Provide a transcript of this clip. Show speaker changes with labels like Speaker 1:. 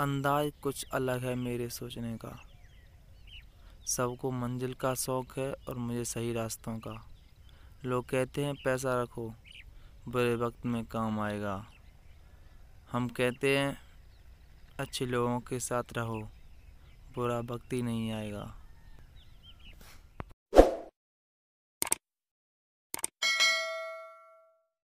Speaker 1: अंदाज कुछ अलग है मेरे सोचने का सबको मंजिल का शौक़ है और मुझे सही रास्तों का लोग कहते हैं पैसा रखो बुरे वक्त में काम आएगा हम कहते हैं अच्छे लोगों के साथ रहो बुरा वक्त ही नहीं आएगा